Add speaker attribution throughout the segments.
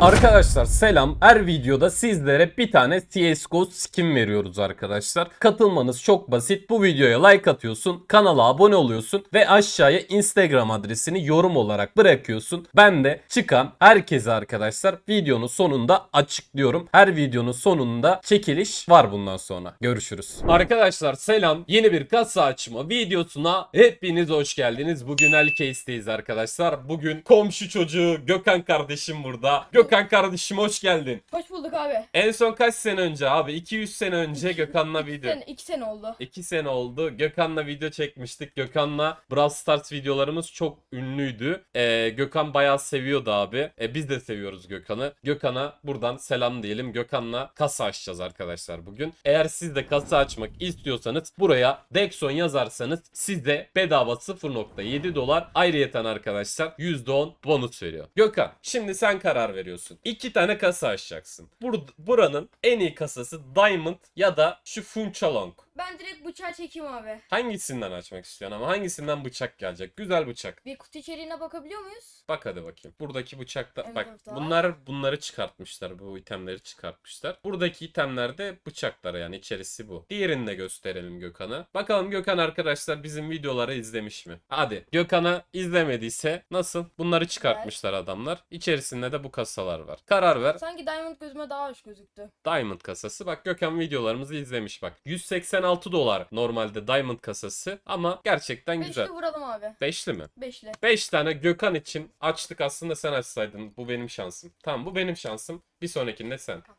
Speaker 1: Arkadaşlar selam. Her videoda sizlere bir tane CSGO skin veriyoruz arkadaşlar. Katılmanız çok basit. Bu videoya like atıyorsun, kanala abone oluyorsun ve aşağıya Instagram adresini yorum olarak bırakıyorsun. Ben de çıkan herkese arkadaşlar videonun sonunda açıklıyorum. Her videonun sonunda çekiliş var bundan sonra. Görüşürüz. Arkadaşlar selam. Yeni bir kasa açma videosuna hepiniz hoş geldiniz. Bugün Elcase'deyiz arkadaşlar. Bugün komşu çocuğu Gökhan kardeşim burada. Gök Gökhan kardeşim hoş geldin. Hoş bulduk abi. En son kaç sene önce abi? 200 sene önce İki- Gökhan'la video. Sen 2 sene oldu. 2 sene oldu. Gökhan'la video çekmiştik. Gökhan'la Brawl Stars videolarımız çok ünlüydü. Ee, Gökhan bayağı seviyordu abi. Ee, biz de seviyoruz Gökhan'ı. Gökhan'a buradan selam diyelim. Gökhan'la kasa açacağız arkadaşlar bugün. Eğer siz de kasa açmak istiyorsanız buraya Dexon yazarsanız size bedava 0.7 dolar ayrıyeten arkadaşlar %10 bonus veriyor. Gökhan şimdi sen karar veriyorsun alıyorsun. İki tane kasa açacaksın. Bur buranın en iyi kasası Diamond ya da şu Funchalong. Ben direkt bıçağı çekeyim abi. Hangisinden açmak istiyorsun ama hangisinden bıçak gelecek? Güzel bıçak. Bir kutu içeriğine bakabiliyor muyuz? Bak hadi bakayım. Buradaki bıçakta evet, bak orada. bunlar bunları çıkartmışlar. Bu itemleri çıkartmışlar. Buradaki itemler de bıçaklara yani içerisi bu. Diğerini de gösterelim Gökhan'a. Bakalım Gökhan arkadaşlar bizim videoları izlemiş mi? Hadi Gökhan'a izlemediyse nasıl? Bunları çıkartmışlar evet. adamlar. İçerisinde de bu kasa kasalar var. Karar ver. Sanki Diamond gözüme daha hoş gözüktü. Diamond kasası. Bak Gökhan videolarımızı izlemiş bak. 186 dolar normalde Diamond kasası ama gerçekten Beşli güzel. Beşli vuralım abi. Beşli mi? Beşli. Beş tane Gökhan için açtık aslında sen açsaydın. Bu benim şansım. Tamam bu benim şansım. Bir sonrakinde sen. Tamam.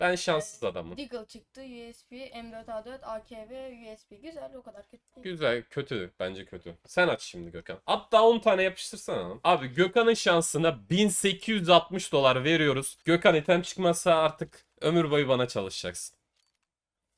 Speaker 1: Ben şanssız adamım. Deagle çıktı, USB, M4A4, AKV, USB. Güzel o kadar kötü değil. Güzel, kötü. Bence kötü. Sen aç şimdi Gökhan. Hatta 10 tane yapıştırsana. lan. Abi Gökhan'ın şansına 1860 dolar veriyoruz. Gökhan item çıkmazsa artık ömür boyu bana çalışacaksın.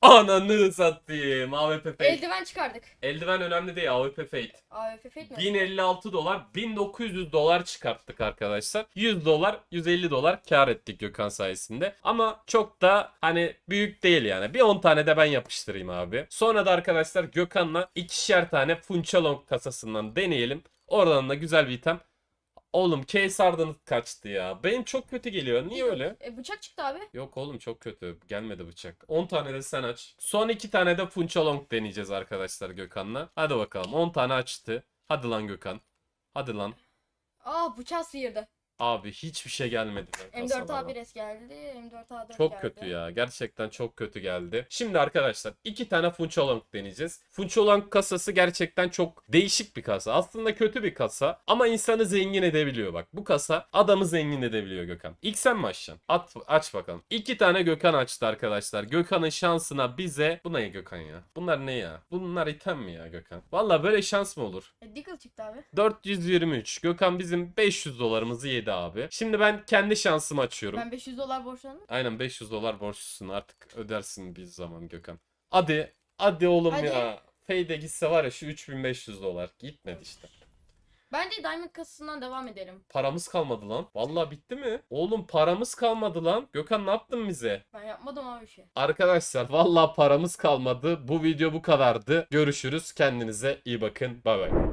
Speaker 1: Ananı sattım. AWP fake. Eldiven çıkardık. Eldiven önemli değil. AWP fake. AWP fake mi? 1056 dolar. 1900 dolar çıkarttık arkadaşlar. 100 dolar, 150 dolar kar ettik Gökhan sayesinde. Ama çok da hani büyük değil yani. Bir 10 tane de ben yapıştırayım abi. Sonra da arkadaşlar Gökhan'la ikişer tane Funchalong kasasından deneyelim. Oradan da güzel bir item Oğlum K kaçtı ya. Benim çok kötü geliyor. Niye öyle? E, bıçak çıktı abi. Yok oğlum çok kötü. Gelmedi bıçak. 10 tane de sen aç. Son 2 tane de Punchalong deneyeceğiz arkadaşlar Gökhan'la. Hadi bakalım 10 tane açtı. Hadi lan Gökhan. Hadi lan. Aa ah, bıçak sıyırdı. Abi hiçbir şey gelmedi. M4A1S geldi, M4A4 Çok geldi. kötü ya. Gerçekten çok kötü geldi. Şimdi arkadaşlar iki tane Funchalang deneyeceğiz. Funchalang kasası gerçekten çok değişik bir kasa. Aslında kötü bir kasa ama insanı zengin edebiliyor bak. Bu kasa adamı zengin edebiliyor Gökhan. İlk sen mi açacaksın? At, aç bakalım. İki tane Gökhan açtı arkadaşlar. Gökhan'ın şansına bize... Bu ne Gökhan ya? Bunlar ne ya? Bunlar item mi ya Gökhan? Valla böyle şans mı olur? E, çıktı abi. 423. Gökhan bizim 500 dolarımızı yedi abi. Şimdi ben kendi şansımı açıyorum. Ben 500 dolar borçlandım. Aynen 500 dolar borçlusun artık ödersin bir zaman Gökhan. Hadi. Hadi oğlum Hadi. ya. Fade gitse var ya şu 3500 dolar. Gitmedi işte. Bence Diamond kasasından devam edelim. Paramız kalmadı lan. Vallahi bitti mi? Oğlum paramız kalmadı lan. Gökhan ne yaptın bize? Ben yapmadım abi bir şey. Arkadaşlar vallahi paramız kalmadı. Bu video bu kadardı. Görüşürüz. Kendinize iyi bakın. Bay bay.